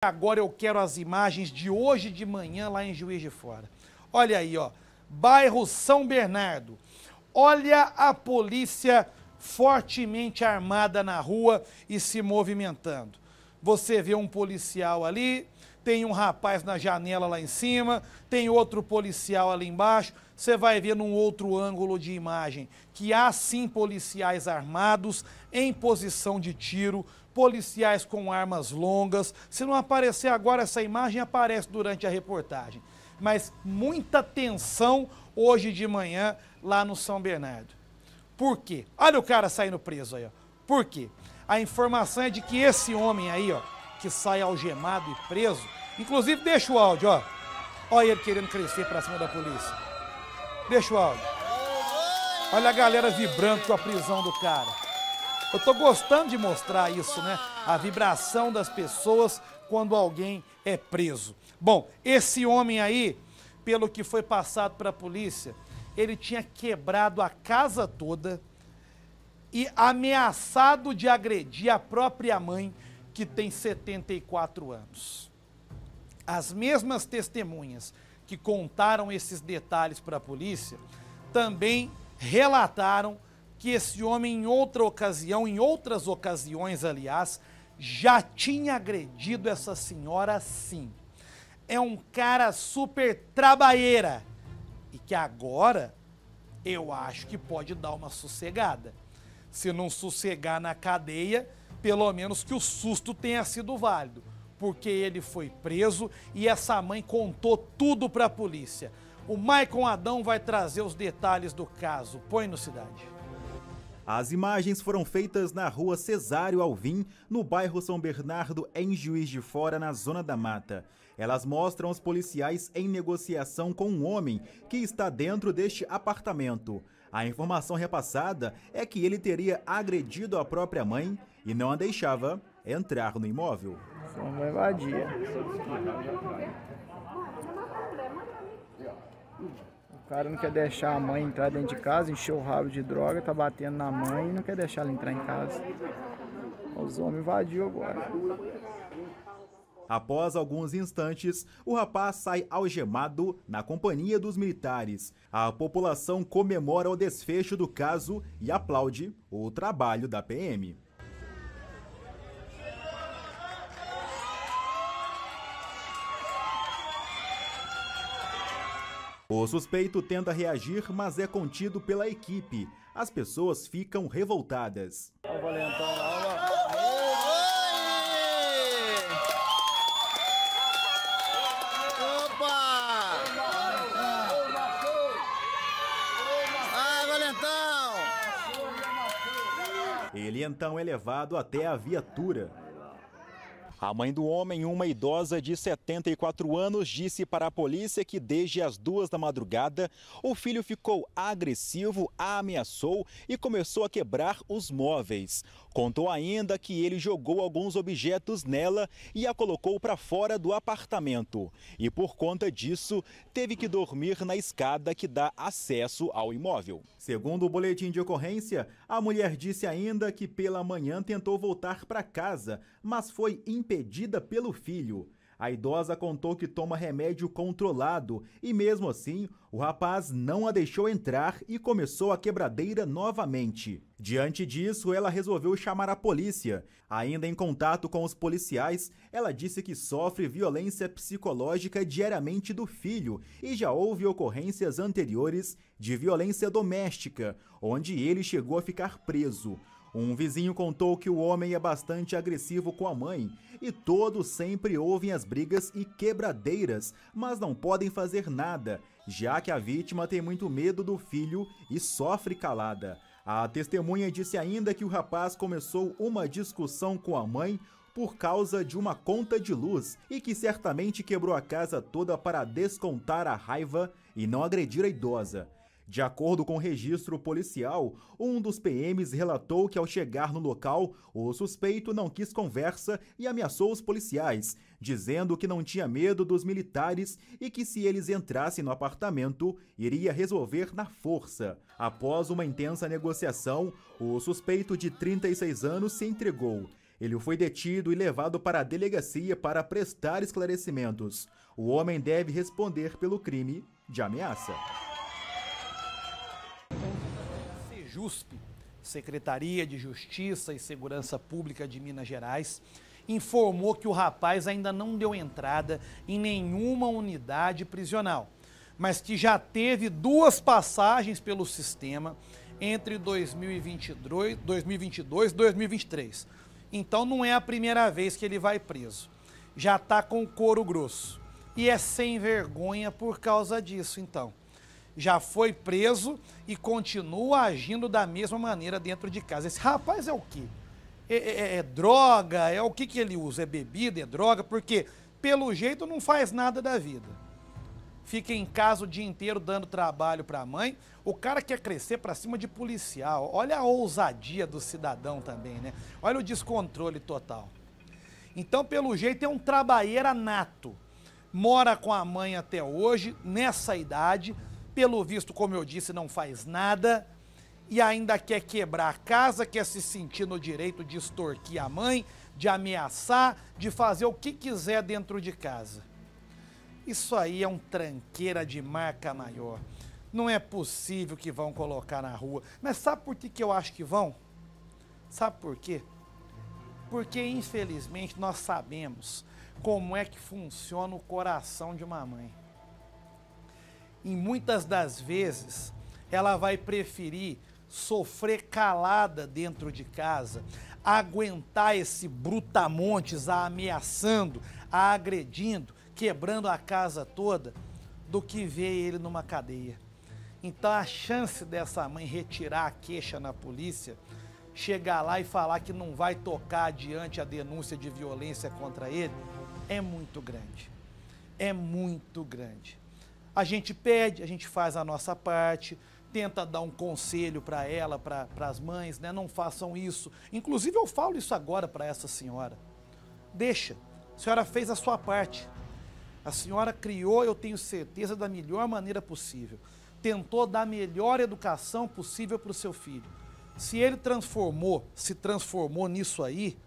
Agora eu quero as imagens de hoje de manhã lá em Juiz de Fora. Olha aí, ó. Bairro São Bernardo. Olha a polícia fortemente armada na rua e se movimentando. Você vê um policial ali, tem um rapaz na janela lá em cima, tem outro policial ali embaixo. Você vai ver num outro ângulo de imagem que há sim policiais armados em posição de tiro policiais com armas longas. Se não aparecer agora essa imagem, aparece durante a reportagem. Mas muita tensão hoje de manhã lá no São Bernardo. Por quê? Olha o cara saindo preso aí, ó. Por quê? A informação é de que esse homem aí, ó, que sai algemado e preso, inclusive deixa o áudio, ó. Olha ele querendo crescer para cima da polícia. Deixa o áudio. Olha a galera vibrando com a prisão do cara. Eu tô gostando de mostrar isso, né? A vibração das pessoas quando alguém é preso. Bom, esse homem aí, pelo que foi passado para a polícia, ele tinha quebrado a casa toda e ameaçado de agredir a própria mãe, que tem 74 anos. As mesmas testemunhas que contaram esses detalhes para a polícia também relataram que esse homem, em outra ocasião, em outras ocasiões, aliás, já tinha agredido essa senhora sim. É um cara super trabalheira e que agora eu acho que pode dar uma sossegada. Se não sossegar na cadeia, pelo menos que o susto tenha sido válido, porque ele foi preso e essa mãe contou tudo para a polícia. O Maicon Adão vai trazer os detalhes do caso. Põe no Cidade. As imagens foram feitas na rua Cesário Alvim, no bairro São Bernardo, em Juiz de Fora, na Zona da Mata. Elas mostram os policiais em negociação com um homem que está dentro deste apartamento. A informação repassada é que ele teria agredido a própria mãe e não a deixava entrar no imóvel. Sua mãe vadia. O cara não quer deixar a mãe entrar dentro de casa, encheu o rabo de droga, tá batendo na mãe e não quer deixar ela entrar em casa. Os homens invadiu agora. Após alguns instantes, o rapaz sai algemado na companhia dos militares. A população comemora o desfecho do caso e aplaude o trabalho da PM. O suspeito tenta reagir, mas é contido pela equipe. As pessoas ficam revoltadas. Valentão ah, então. Ele então é levado até a viatura. A mãe do homem, uma idosa de 74 anos, disse para a polícia que desde as duas da madrugada o filho ficou agressivo, a ameaçou e começou a quebrar os móveis. Contou ainda que ele jogou alguns objetos nela e a colocou para fora do apartamento. E por conta disso, teve que dormir na escada que dá acesso ao imóvel. Segundo o boletim de ocorrência, a mulher disse ainda que pela manhã tentou voltar para casa, mas foi impedida pelo filho. A idosa contou que toma remédio controlado e, mesmo assim, o rapaz não a deixou entrar e começou a quebradeira novamente. Diante disso, ela resolveu chamar a polícia. Ainda em contato com os policiais, ela disse que sofre violência psicológica diariamente do filho e já houve ocorrências anteriores de violência doméstica, onde ele chegou a ficar preso. Um vizinho contou que o homem é bastante agressivo com a mãe e todos sempre ouvem as brigas e quebradeiras, mas não podem fazer nada, já que a vítima tem muito medo do filho e sofre calada. A testemunha disse ainda que o rapaz começou uma discussão com a mãe por causa de uma conta de luz e que certamente quebrou a casa toda para descontar a raiva e não agredir a idosa. De acordo com o registro policial, um dos PMs relatou que ao chegar no local, o suspeito não quis conversa e ameaçou os policiais, dizendo que não tinha medo dos militares e que se eles entrassem no apartamento, iria resolver na força. Após uma intensa negociação, o suspeito de 36 anos se entregou. Ele foi detido e levado para a delegacia para prestar esclarecimentos. O homem deve responder pelo crime de ameaça. JUSP, Secretaria de Justiça e Segurança Pública de Minas Gerais, informou que o rapaz ainda não deu entrada em nenhuma unidade prisional, mas que já teve duas passagens pelo sistema entre 2022 e 2022, 2023. Então não é a primeira vez que ele vai preso. Já está com couro grosso. E é sem vergonha por causa disso, então já foi preso e continua agindo da mesma maneira dentro de casa. Esse rapaz é o quê? É, é, é, é droga? É o que, que ele usa? É bebida? É droga? Porque, pelo jeito, não faz nada da vida. Fica em casa o dia inteiro dando trabalho para a mãe. O cara quer crescer para cima de policial. Olha a ousadia do cidadão também, né? Olha o descontrole total. Então, pelo jeito, é um trabalheira nato. Mora com a mãe até hoje, nessa idade, pelo visto, como eu disse, não faz nada e ainda quer quebrar a casa, quer se sentir no direito de extorquir a mãe, de ameaçar, de fazer o que quiser dentro de casa. Isso aí é um tranqueira de marca maior. Não é possível que vão colocar na rua. Mas sabe por que, que eu acho que vão? Sabe por quê? Porque, infelizmente, nós sabemos como é que funciona o coração de uma mãe e muitas das vezes ela vai preferir sofrer calada dentro de casa, aguentar esse brutamontes a ameaçando, a agredindo, quebrando a casa toda, do que ver ele numa cadeia. Então a chance dessa mãe retirar a queixa na polícia, chegar lá e falar que não vai tocar adiante a denúncia de violência contra ele, é muito grande. É muito grande. A gente pede, a gente faz a nossa parte, tenta dar um conselho para ela, para as mães, né? Não façam isso. Inclusive, eu falo isso agora para essa senhora. Deixa, a senhora fez a sua parte. A senhora criou, eu tenho certeza, da melhor maneira possível. Tentou dar a melhor educação possível para o seu filho. Se ele transformou, se transformou nisso aí,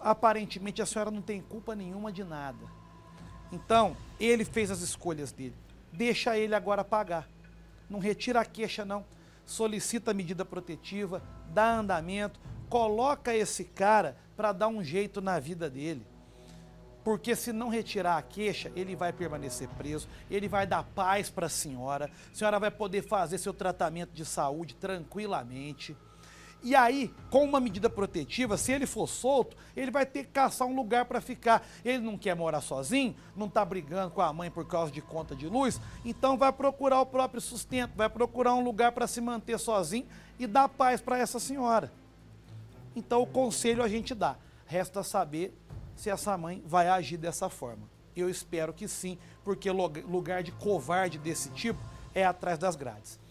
aparentemente a senhora não tem culpa nenhuma de nada. Então, ele fez as escolhas dele. Deixa ele agora pagar. Não retira a queixa, não. Solicita medida protetiva, dá andamento, coloca esse cara para dar um jeito na vida dele. Porque se não retirar a queixa, ele vai permanecer preso, ele vai dar paz para a senhora, a senhora vai poder fazer seu tratamento de saúde tranquilamente. E aí, com uma medida protetiva, se ele for solto, ele vai ter que caçar um lugar para ficar. Ele não quer morar sozinho, não está brigando com a mãe por causa de conta de luz, então vai procurar o próprio sustento, vai procurar um lugar para se manter sozinho e dar paz para essa senhora. Então, o conselho a gente dá. Resta saber se essa mãe vai agir dessa forma. Eu espero que sim, porque lugar de covarde desse tipo é atrás das grades.